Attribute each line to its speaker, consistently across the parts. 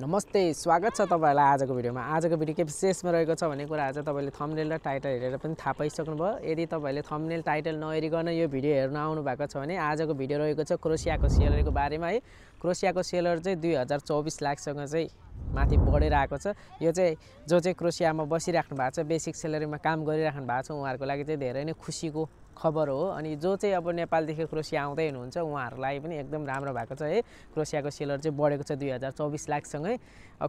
Speaker 1: नमस्ते स्वागत छ तपाईँहरूलाई आजको भिडियोमा आजको भिडियो के विशेषमा रहेको छ भन्ने कुरा आज तपाईँले थम्नेल र टाइटल हेरेर पनि थाहा भयो यदि तपाईँहरूले थम्नेल टाइटल नहेरिकन यो भिडियो हेर्न आउनु भएको छ भने आजको भिडियो रहेको छ क्रोसियाको सेलरको बारेमा है क्रोसियाको सेलर चाहिँ दुई हजार चौबिस लाखसँग चाहिँ माथि बढेर आएको छ यो चाहिँ जो चाहिँ क्रोसियामा बसिराख्नु भएको छ बेसिक सेलरीमा काम गरिराख्नु भएको छ उहाँहरूको लागि चाहिँ धेरै नै खुसीको खबर हो अनि जो चाहिँ अब नेपालदेखि क्रोसिया आउँदै हुनुहुन्छ उहाँहरूलाई पनि एकदम राम्रो भएको छ है क्रोसियाको सेलरी चाहिँ बढेको छ दुई हजार चौबिस लाखसँगै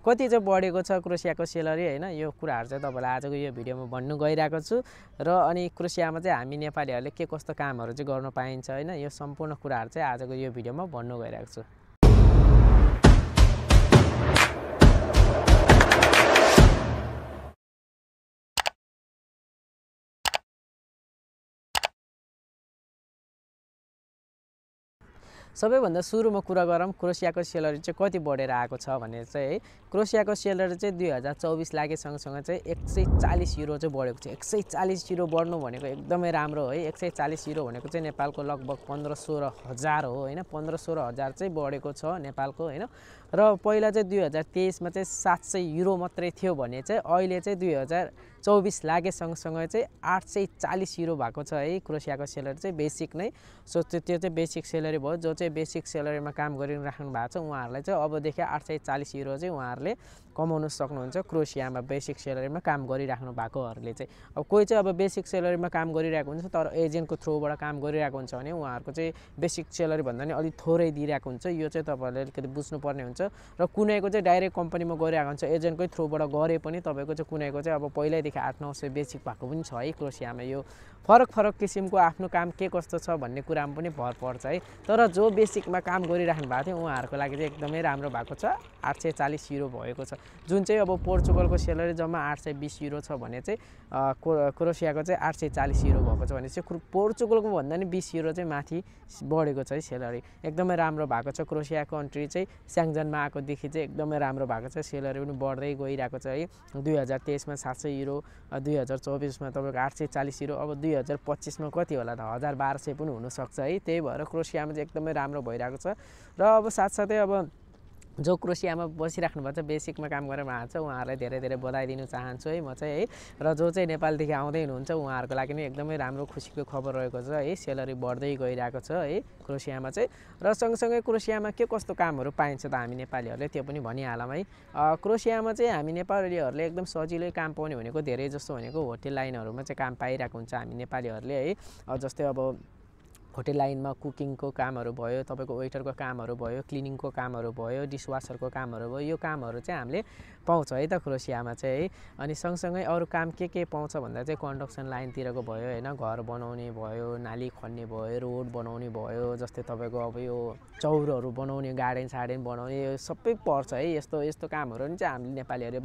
Speaker 1: कति चाहिँ बढेको छ क्रोसियाको सेलरी होइन यो कुराहरू चाहिँ तपाईँलाई आजको यो भिडियोमा भन्नु गइरहेको छु र अनि क्रोसियामा चाहिँ हामी नेपालीहरूले के कस्तो कामहरू चाहिँ गर्न पाइन्छ होइन यो सम्पूर्ण कुराहरू चाहिँ आजको यो भिडियोमा भन्नु गइरहेको छु सबैभन्दा सुरुमा कुरा गरौँ क्रोसियाको सेलरी चाहिँ कति बढेर आएको छ भने चाहिँ है क्रोसियाको सेलरी चाहिँ दुई हजार चौबिस लागे चाहिँ एक सय चालिस युरो चाहिँ बढेको छ एक सय चालिस युरो बढ्नु भनेको एकदमै राम्रो है एक सय चालिस युरो भनेको चाहिँ नेपालको लगभग पन्ध्र सोह्र हजार हो होइन पन्ध्र सोह्र हजार चाहिँ बढेको छ नेपालको होइन र पहिला चाहिँ दुई हजार तेइसमा चाहिँ सात सय युरो मात्रै थियो भने चाहिँ अहिले चाहिँ दुई हजार चौबिस लागे सँगसँगै चाहिँ आठ सय चालिस युरो भएको छ है क्रोसियाको सेलरी चाहिँ बेसिक नै सो त्यो त्यो चाहिँ बेसिक सेलरी भयो जो चाहिँ बेसिक सेलरीमा काम गरिराख्नु भएको छ उहाँहरूलाई चाहिँ अबदेखि आठ सय चालिस युरो चाहिँ उहाँहरूले कमाउन सक्नुहुन्छ क्रोसियामा बेसिक सेलरीमा काम गरिराख्नु भएकोहरूले चाहिँ अब कोही चाहिँ अब बेसिक सेलरीमा काम गरिरहेको हुन्छ तर एजेन्टको थ्रुबाट काम गरिरहेको हुन्छ भने उहाँहरूको चाहिँ बेसिक सेलरी भन्दा पनि अलिक थोरै दिइरहेको हुन्छ यो चाहिँ तपाईँहरूले अलिकति बुझ्नुपर्ने हुन्छ र कुनैको चाहिँ डाइरेक्ट कम्पनीमा गरिरहेको हुन्छ एजेन्टकै थ्रुबाट गरे पनि तपाईँको चाहिँ कुनैको चाहिँ अब पहिल्यैदेखि आठ नौ सय बेसिक भएको पनि छ है क्रोसियामा यो फरक फरक किसिमको आफ्नो काम के कस्तो छ भन्ने कुरामा पनि भर पर्छ है तर जो बेसिकमा काम गरिराख्नु भएको थियो उहाँहरूको लागि चाहिँ एकदमै राम्रो भएको छ आठ सय चालिस युरो भएको छ जुन चाहिँ अब पोर्चुगलको सेलरी जम्मा आठ सय बिस युरो छ भने चाहिँ क्रो क्रोसियाको चाहिँ आठ सय चालिस युरो भएको छ भने चाहिँ पोर्चुगलको भन्दा नि बिस युरो चाहिँ माथि बढेको छ है सेलरी एकदमै राम्रो भएको छ क्रोसिया कन्ट्री चाहिँ स्याङ्जनमा आएकोदेखि चाहिँ एकदमै राम्रो भएको छ सेलरी पनि बढ्दै गइरहेको छ है दुई हजार तेइसमा सात सय युरो दुई हजार चौबिसमा तपाईँको आठ सय चालिस युरो अब दुई हजार पच्चिसमा कति होला त हजार बाह्र सय पनि हुनसक्छ है त्यही भएर क्रोसियामा चाहिँ एकदमै राम्रो भइरहेको छ र अब साथसाथै अब जो क्रोसियामा बसिराख्नु भएको छ बेसिकमा काम गरेर भएको छ उहाँहरूलाई धेरै धेरै बधाई दिन चाहन्छु है म चाहिँ है र जो चाहिँ नेपालदेखि आउँदै हुनुहुन्छ उहाँहरूको लागि नै एकदमै राम्रो खुसीको खबर रहेको छ है सेलरी बढ्दै गइरहेको छ है क्रोसियामा चाहिँ र सँगसँगै क्रोसियामा के कस्तो कामहरू पाइन्छ त हामी नेपालीहरूले त्यो पनि भनिहालौँ है क्रोसियामा चाहिँ हामी नेपालीहरूले एकदम सजिलै काम पाउने भनेको धेरै जस्तो भनेको होटेल लाइनहरूमा चाहिँ काम पाइरहेको हुन्छ हामी नेपालीहरूले है जस्तै अब होटेल लाइनमा कुकिङको कामहरू भयो तपाईँको वेटरको कामहरू भयो क्लिनिङको कामहरू भयो डिसवासरको कामहरू भयो यो कामहरू चाहिँ हामीले पाउँछ है त क्रोसियामा चाहिँ है अनि सँगसँगै अरू काम के के पाउँछ भन्दा चाहिँ कन्स्ट्रक्सन लाइनतिरको भयो होइन घर बनाउने भयो नाली खन्ने भयो रोड बनाउने भयो जस्तै तपाईँको अब यो चौरहरू बनाउने गार्डन सार्डन बनाउने यो सबै पर्छ है यस्तो यस्तो कामहरू पनि चाहिँ हामीले नेपालीहरू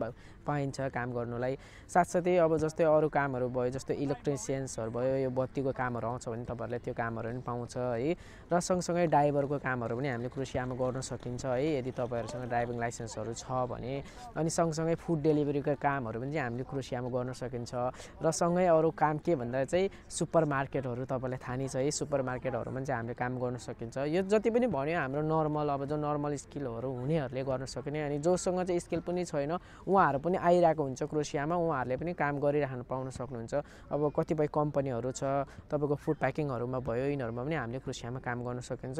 Speaker 1: पाइन्छ काम गर्नुलाई साथसाथै अब जस्तै अरू कामहरू भयो जस्तै इलेक्ट्रिसियन्सहरू भयो यो बत्तीको कामहरू आउँछ भने तपाईँहरूलाई त्यो कामहरू पनि पाउँछ है र सँगसँगै ड्राइभरको कामहरू पनि हामीले क्रुसियामा गर्न सकिन्छ है यदि तपाईँहरूसँग ड्राइभिङ लाइसेन्सहरू छ भने अनि सँगसँगै फुड डेलिभरीको कामहरू पनि हामीले क्रुसियामा गर्न सकिन्छ र सँगै अरू काम के भन्दा चाहिँ सुपर मार्केटहरू तपाईँलाई थाहा नै छ है सुपर मार्केटहरूमा चाहिँ हामीले काम गर्न सकिन्छ यो जति पनि भन्यो हाम्रो नर्मल अब जो नर्मल स्किलहरू हुनेहरूले गर्न सकिने अनि जोसँग चाहिँ स्किल पनि छैन उहाँहरू पनि आइरहेको हुन्छ क्रोसियामा उहाँहरूले पनि काम गरिरहनु पाउन सक्नुहुन्छ अब कतिपय कम्पनीहरू छ तपाईँको फुड प्याकिङहरूमा भयो यिनीहरू क्षेत्रहरूमा पनि हामीले कृषिमा काम गर्न सकिन्छ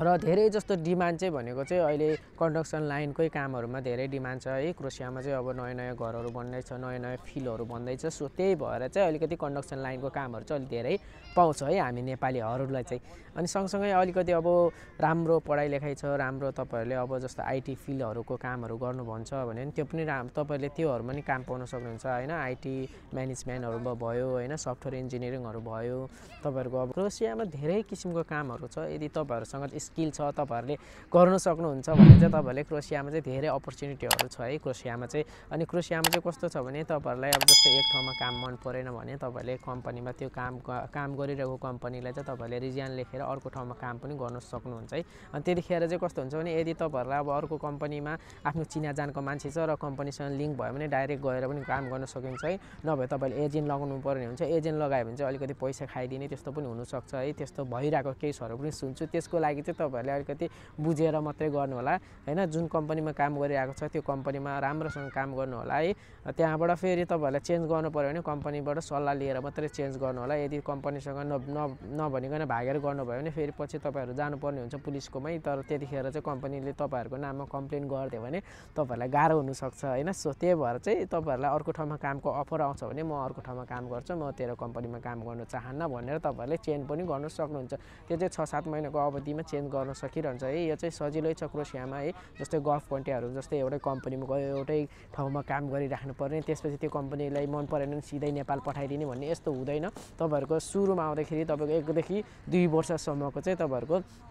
Speaker 1: र धेरै जस्तो डिमान्ड चाहिँ भनेको चाहिँ अहिले कन्स्ट्रक्सन लाइनकै कामहरूमा धेरै डिमान्ड छ है क्रोसियामा चाहिँ अब नयाँ नयाँ घरहरू बन्दैछ नयाँ नयाँ फिल्डहरू बन्दैछ सो त्यही भएर चाहिँ अलिकति कन्स्ट्रक्सन लाइनको कामहरू चाहिँ अलिक धेरै पाउँछ है हामी नेपालीहरूलाई चाहिँ अनि सँगसँगै अलिकति अब राम्रो पढाइ लेखाइ छ राम्रो तपाईँहरूले अब जस्तो आइटी फिल्डहरूको कामहरू गर्नु भन्छ भने त्यो पनि राम तपाईँहरूले त्योहरूमा पनि काम पाउन सक्नुहुन्छ होइन आइटी म्यानेजमेन्टहरूमा भयो होइन सफ्टवेयर इन्जिनियरिङहरू भयो तपाईँहरूको अब क्रोसियामा धेरै किसिमको कामहरू छ यदि तपाईँहरूसँग स्किल छ तपाईँहरूले गर्न सक्नुहुन्छ भने चाहिँ तपाईँहरूले क्रोसियामा चाहिँ धेरै अपर्च्युनिटीहरू छ है क्रोसियामा चाहिँ अनि क्रोसियामा चाहिँ कस्तो छ भने तपाईँहरूलाई अब जस्तै एक ठाउँमा काम मन परेन भने तपाईँहरूले कम्पनीमा त्यो काम काम गरिरहेको कम्पनीलाई चाहिँ तपाईँहरूले रिजियन लेखेर अर्को ठाउँमा काम पनि गर्न सक्नुहुन्छ है अनि त्यतिखेर चाहिँ कस्तो हुन्छ भने यदि तपाईँहरूलाई अब अर्को कम्पनीमा आफ्नो चिनाजानको मान्छे छ र कम्पनीसँग लिङ्क भयो भने डाइरेक्ट गएर पनि काम गर्न सकिन्छ है नभए तपाईँले एजेन्ट लगाउनु पर्ने हुन्छ एजेन्ट लगायो भने चाहिँ अलिकति पैसा खाइदिने त्यस्तो पनि हुनसक्छ है त्यस्तो भइरहेको केसहरू पनि सुन्छु त्यसको लागि चाहिँ त्यो तपाईँहरूले अलिकति बुझेर मात्रै गर्नु होला होइन जुन कम्पनीमा काम गरिरहेको छ त्यो कम्पनीमा राम्रोसँग काम गर्नु होला है त्यहाँबाट फेरि तपाईँहरूलाई चेन्ज गर्नु पऱ्यो भने कम्पनीबाट सल्लाह लिएर मात्रै चेन्ज गर्नुहोला यदि कम्पनीसँग न नभनिकन भागेर गर्नुभयो भने फेरि पछि तपाईँहरू जानुपर्ने हुन्छ पुलिसकोमै तर त्यतिखेर चाहिँ कम्पनीले तपाईँहरूको नाममा कम्प्लेन गरिदियो भने तपाईँहरूलाई गाह्रो हुनसक्छ होइन सो त्यही भएर चाहिँ तपाईँहरूलाई अर्को ठाउँमा कामको अफर आउँछ भने म अर्को ठाउँमा काम गर्छु म तेरो कम्पनीमा काम गर्नु चाहन्न भनेर तपाईँहरूले चेन्ज पनि गर्नु सक्नुहुन्छ त्यो चाहिँ छ सात महिनाको अवधिमा चेन्ज गर्न सकिरहन्छ है यो चाहिँ सजिलै छ क्रोसियामा है जस्तै गफ कन्ट्याहरू जस्तै एउटै कम्पनीमा गयो एउटै ठाउँमा काम गरिराख्नु पर्ने त्यसपछि त्यो कम्पनीलाई मन परेन भने सिधै नेपाल पठाइदिने भन्ने यस्तो हुँदैन तपाईँहरूको सुरुमा आउँदाखेरि तपाईँको एकदेखि दुई वर्षसम्मको चाहिँ तपाईँहरूको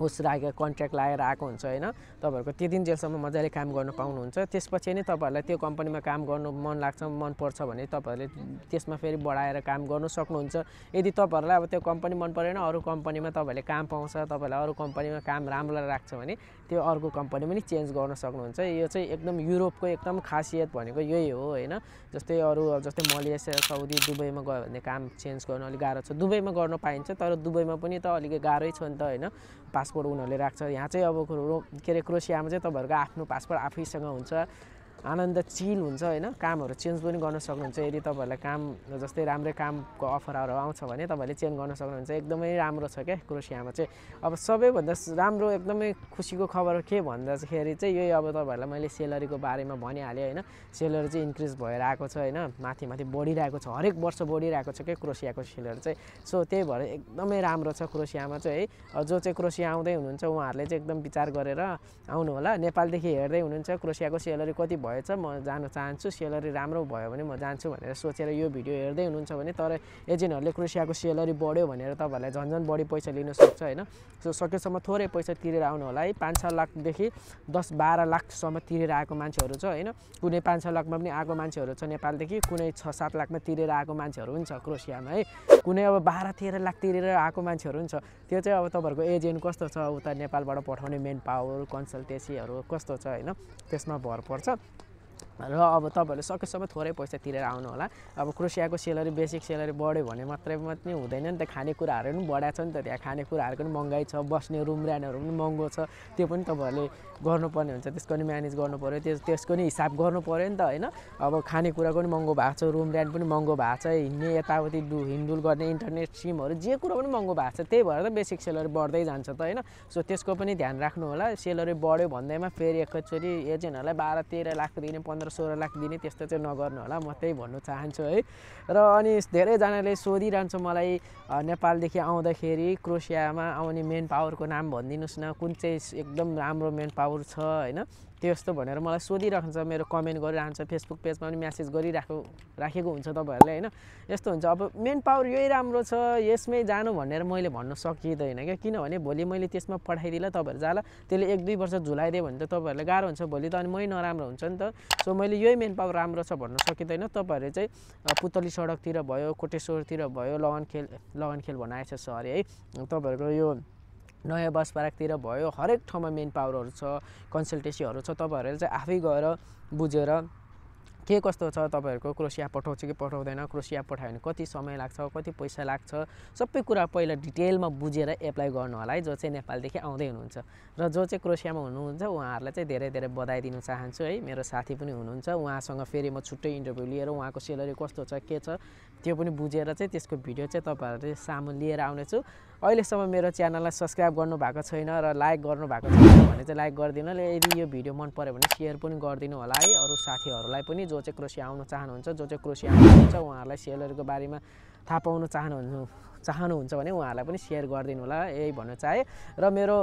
Speaker 1: होस् राखेर कन्ट्र्याक्ट लगाएर आएको हुन्छ होइन तपाईँहरूको त्यो दिन जेलसम्म मजाले काम गर्न पाउनुहुन्छ त्यसपछि नै तपाईँहरूलाई त्यो कम्पनीमा काम गर्नु मन लाग्छ मनपर्छ भने तपाईँहरूले त्यसमा फेरि बढाएर काम गर्नु सक्नुहुन्छ यदि तपाईँहरूलाई अब त्यो कम्पनी मन परेन अरू कम्पनीमा तपाईँहरूले काम पाउँछ तपाईँहरूलाई अरू कम्पनीमा काम राम्रो राख्छ भने त्यो अर्को कम्पनी पनि चेन्ज गर्न सक्नुहुन्छ यो चाहिँ एकदम युरोपको एकदम खासियत भनेको यही हो होइन जस्तै अरू जस्तै मलेसिया साउदी दुबईमा गयो भने काम चेन्ज गर्नु अलिक गाह्रो छ दुबईमा गर्न पाइन्छ तर दुबईमा पनि त अलिक गाह्रै छ नि त होइन पासपोर्ट उनीहरूले राख्छ यहाँ चाहिँ अब के अरे क्रोसियामा चाहिँ तपाईँहरूको आफ्नो पासपोर्ट आफैसँग हुन्छ आनन्द चिल हुन्छ होइन कामहरू चेन्ज पनि गर्न सक्नुहुन्छ यदि तपाईँहरूलाई काम जस्तै राम्रै कामको अफरहरू आउँछ भने तपाईँहरूले चेन्ज गर्न सक्नुहुन्छ एकदमै राम्रो छ क्या क्रोसियामा चाहिँ अब सबैभन्दा राम्रो एकदमै खुसीको खबर के भन्दाखेरि चाहिँ यही अब तपाईँहरूलाई मैले सेलरीको बारेमा भनिहालेँ होइन सेलरी चाहिँ इन्क्रिज भएर आएको छ होइन माथि माथि बढिरहेको छ हरेक वर्ष बढिरहेको छ क्या क्रोसियाको सेलरी चाहिँ सो त्यही भएर एकदमै राम्रो छ क्रोसियामा चाहिँ है जो चाहिँ क्रोसिया आउँदै हुनुहुन्छ उहाँहरूले चाहिँ एकदम विचार गरेर आउनु होला नेपालदेखि हेर्दै हुनुहुन्छ क्रोसियाको सेलरी कति भएछ म जान चाहन्छु सेलरी राम्रो भयो भने म जान्छु भनेर सोचेर यो भिडियो हेर्दै हुनुहुन्छ भने तर एजेन्टहरूले क्रोसियाको सेलरी बढ्यो भनेर तपाईँहरूलाई झन् बढी पैसा लिन सक्छ होइन सो सकेसम्म थोरै पैसा तिरेर आउनु होला है पाँच छ लाखदेखि दस बाह्र लाखसम्म तिरेर आएको मान्छेहरू छ होइन कुनै पाँच छ लाखमा पनि आएको मान्छेहरू छ नेपालदेखि कुनै छ सात लाखमा तिरेर आएको मान्छेहरू पनि छ क्रोसियामा है कुनै अब बाह्र तेह्र लाख तिरेर आएको मान्छेहरू पनि छ त्यो चाहिँ अब तपाईँहरूको एजेन्ट कस्तो छ उता नेपालबाट पठाउने मेन पावर कन्सल्टेन्सीहरू कस्तो छ होइन त्यसमा भर पर्छ र अब तपाईँहरूले सकेसम्म थोरै पैसा तिरेर आउनु होला अब क्रोसियाको सेलरी बेसिक सेलरी बढ्यो भने मात्रै मात्रै हुँदैन नि त खानेकुराहरू पनि बढाएको छ नि त त्यहाँ खानेकुराहरूको पनि महँगाइ छ बस्ने रुम रेन्टहरू पनि महँगो छ त्यो पनि तपाईँहरूले गर्नुपर्ने हुन्छ त्यसको पनि म्यानेज पऱ्यो त्यस त्यसको नि हिसाब पऱ्यो नि त होइन अब खानेकुराको पनि महँगो भएको छ रुम रेन्ट पनि महँगो भएको छ हिँड्ने यताउति डु हिन्डुल गर्ने इन्टरनेट सिमहरू जे कुरो पनि महँगो भएको छ त्यही भएर त बेसिक सेलरी बढ्दै जान्छ त होइन सो त्यसको पनि ध्यान राख्नु होला सेलरी बढ्यो भन्दैमा फेरि एकैचोटि एजेन्टहरूलाई बाह्र तेह्र लाख दिने पन्ध्र पन्ध्र सोह्र लाख दिने त्यस्तो चाहिँ नगर्नु होला म त्यही भन्नु चाहन्छु है र अनि धेरैजनाले सोधिरहन्छ मलाई नेपालदेखि आउँदाखेरि क्रोसियामा आउने मेन पावरको नाम भनिदिनुहोस् न कुन चाहिँ एकदम राम्रो मेन पावर छ होइन त्यस्तो भनेर मलाई सोधिरहन्छ मेरो कमेन्ट गरिरहन्छ फेसबुक पेजमा पनि म्यासेज गरिराखेको राखेको हुन्छ तपाईँहरूले होइन यस्तो हुन्छ अब मेन पावर यही राम्रो छ यसमै जानु भनेर मैले भन्न सकिँदैन क्या किनभने भोलि मैले त्यसमा पठाइदिएँ तपाईँहरू जाला त्यसले एक दुई वर्ष झुलाइदियो भने त तपाईँहरूलाई गाह्रो हुन्छ भोलि त अनि मै नराम्रो हुन्छ नि त सो मैले यही मेन पावर राम्रो छ भन्न सकिँदैन तपाईँहरूले चाहिँ पुतली सडकतिर भयो कोटेश्वरतिर भयो लगन खेल लगन खेल सरी है तपाईँहरूको यो नयाँ बस पार्कतिर भयो हरेक ठाउँमा मेन पावरहरू छ कन्सल्टेन्सीहरू छ तपाईँहरूले चाहिँ आफै गएर बुझेर के कस्तो छ तपाईँहरूको क्रोसिया पठाउँछ कि पठाउँदैन क्रोसिया पठायो भने कति समय लाग्छ कति पैसा लाग्छ सबै कुरा पहिला डिटेलमा बुझेर एप्लाई गर्नु होला है जो चाहिँ नेपालदेखि आउँदै हुनुहुन्छ र जो चाहिँ क्रोसियामा हुनुहुन्छ उहाँहरूलाई चाहिँ धेरै धेरै बधाई दिन चाहन्छु है मेरो साथी पनि हुनुहुन्छ उहाँसँग फेरि म छुट्टै इन्टरभ्यू लिएर उहाँको सेलरी कस्तो छ के छ त्यो पनि बुझेर चाहिँ त्यसको भिडियो चाहिँ तपाईँहरूले सामु लिएर आउनेछु अहिलेसम्म मेरो च्यानललाई सब्सक्राइब गर्नुभएको छैन र लाइक गर्नुभएको छैन भने चाहिँ लाइक गरिदिनु यदि यो भिडियो मन पऱ्यो भने सेयर पनि गरिदिनु होला है अरू साथीहरूलाई पनि जो चाहिँ क्रोसी आउन चाहनुहुन्छ जो चाहिँ क्रोसी आउनुहुन्छ उहाँहरूलाई सेलहरूको बारेमा थाहा पाउन चाहनुहुन्छ चाहनुहुन्छ भने उहाँहरूलाई पनि सेयर गरिदिनु होला यही भन्न चाहे र मेरो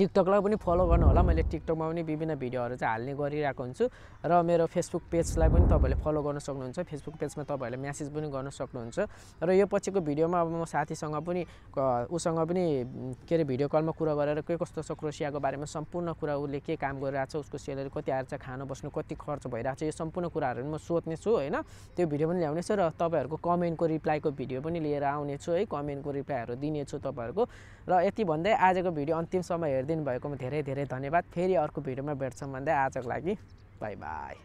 Speaker 1: टिकटकलाई पनि फलो गर्नु होला मैले टिकटकमा पनि विभिन्न भिडियोहरू चाहिँ हाल्ने गरिरहेको हुन्छु र मेरो फेसबुक पेजलाई पनि तपाईँहरूले फलो गर्न सक्नुहुन्छ फेसबुक पेजमा तपाईँहरूले म्यासेज पनि गर्न सक्नुहुन्छ र यो पछिको भिडियोमा अब म साथीसँग पनि उसँग पनि के अरे भिडियो कलमा कुरा गरेर के कस्तो छ क्रोसियाको बारेमा सम्पूर्ण कुरा उसले के काम गरिरहेको छ उसको सेलेरी कति आएर खानु बस्नु कति खर्च भइरहेको छ यो सम्पूर्ण कुराहरू पनि म सोध्नेछु होइन त्यो भिडियो पनि ल्याउनेछु र तपाईँहरूको कमेन्टको रिप्लाईको भिडियो पनि लिएर आउनेछु है कमेन्टको रिप्लाईहरू दिनेछु तपाईँहरूको र यति भन्दै आजको भिडियो अन्तिमसम्म हेर्दै दिनुभएकोमा धेरै धेरै धन्यवाद फेरि अर्को भिडियोमा भेट्छौँ भन्दै आजको लागि बाई बाई